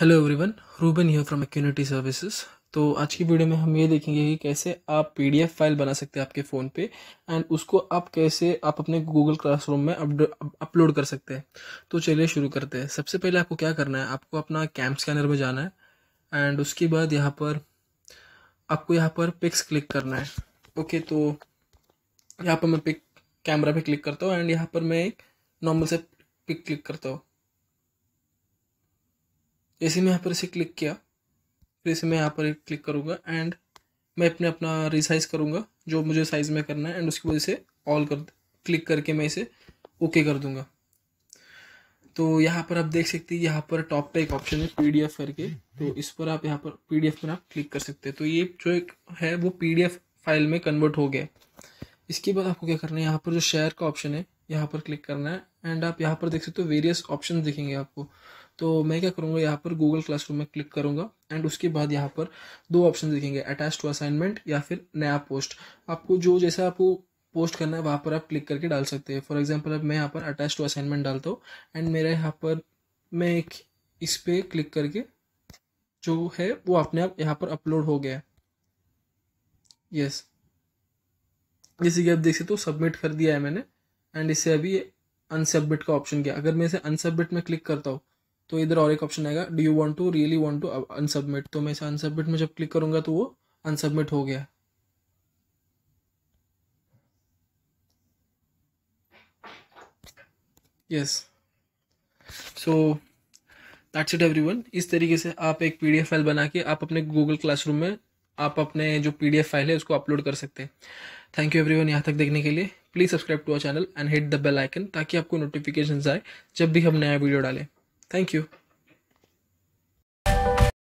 hello everyone Ruban here from Acunity services तो आज की वीडियो में हम ये देखेंगे कि कैसे आप पीडीएफ फाइल बना सकते हैं आपके फ़ोन पे एंड उसको आप कैसे आप अपने गूगल क्लासरूम में अपलोड कर सकते हैं तो चलिए शुरू करते हैं सबसे पहले आपको क्या करना है आपको अपना कैम स्कैनर में जाना है एंड उसके बाद यहाँ पर आपको यहाँ पर पिक्स क्लिक करना है ओके तो यहाँ पर मैं पिक कैमरा पर क्लिक करता हूँ एंड यहाँ पर मैं एक नॉर्मल से पिक क्लिक करता हूँ जैसे मैं यहाँ पर इसे क्लिक किया फिर इसे मैं यहाँ पर क्लिक करूँगा एंड मैं अपने अपना रिसाइज़ करूँगा जो मुझे साइज़ में करना है एंड उसके बाद इसे ऑल कर क्लिक करके मैं इसे ओके कर दूँगा तो यहाँ पर आप देख सकते हैं यहाँ पर टॉप पे एक ऑप्शन है पीडीएफ करके तो इस पर आप यहाँ पर पीडीएफ पर आप क्लिक कर सकते हैं तो ये जो एक है वो पीडीएफ फाइल में कन्वर्ट हो गया इसके बाद आपको क्या करना है यहाँ पर जो शेयर का ऑप्शन है यहाँ पर क्लिक करना है एंड आप यहाँ पर देख सकते हो वेरियस ऑप्शन दिखेंगे आपको तो मैं क्या करूँगा यहाँ पर गूगल क्लासरूम में क्लिक करूँगा एंड उसके बाद यहाँ पर दो ऑप्शन दिखेंगे अटैच टू असाइनमेंट या फिर नया पोस्ट आपको जो जैसा आपको पोस्ट करना है वहाँ पर आप क्लिक करके डाल सकते हैं फॉर एग्जाम्पल अब मैं यहाँ पर अटैच टू असाइनमेंट डालता हूँ एंड मेरे यहाँ पर मैं एक इस पर क्लिक करके जो है वो अपने आप यहाँ पर अपलोड हो गया यस जैसे कि आप देख सकते हो सबमिट कर दिया है मैंने एंड इससे अभी अनसबमिट का ऑप्शन गया अगर मैं इसे अनसबमिट में क्लिक करता हूँ तो इधर और एक ऑप्शन आएगा do you want to really want to unsubmit तो मैं इसे अनसबमिट में जब क्लिक करूंगा तो वो अनसबमिट हो गया yes so that's it everyone इस तरीके से आप एक पीडीएफ फाइल बना के आप अपने गूगल क्लासरूम में आप अपने जो पीडीएफ फाइल है उसको अपलोड कर सकते हैं थैंक यू वन यहाँ तक देखने के लिए please subscribe to our channel and hit the bell icon ताकि आपको नोटिफिकेशन आए जब भी हम नया वीडियो डालें थैंक यू